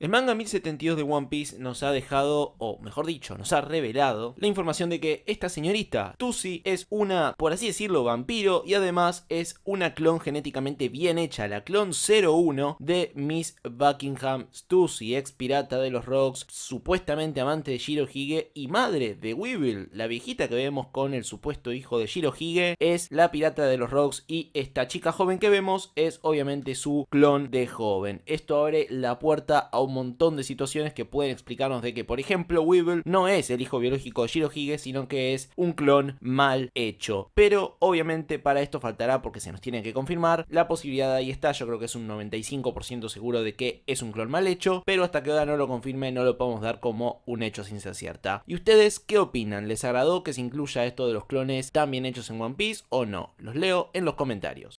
El manga 1072 de One Piece nos ha dejado, o mejor dicho, nos ha revelado la información de que esta señorita, Tusi, es una, por así decirlo, vampiro y además es una clon genéticamente bien hecha, la clon 01 de Miss Buckingham Tusi, ex pirata de los Rocks, supuestamente amante de Shirohige y madre de Weevil, la viejita que vemos con el supuesto hijo de Shirohige, es la pirata de los Rocks y esta chica joven que vemos es obviamente su clon de joven. Esto abre la puerta a un montón de situaciones que pueden explicarnos de que, por ejemplo, Weevil no es el hijo biológico de Shirohige, sino que es un clon mal hecho. Pero obviamente para esto faltará, porque se nos tiene que confirmar, la posibilidad ahí está, yo creo que es un 95% seguro de que es un clon mal hecho, pero hasta que ahora no lo confirme no lo podemos dar como un hecho sin ser cierta. ¿Y ustedes qué opinan? ¿Les agradó que se incluya esto de los clones también hechos en One Piece o no? Los leo en los comentarios.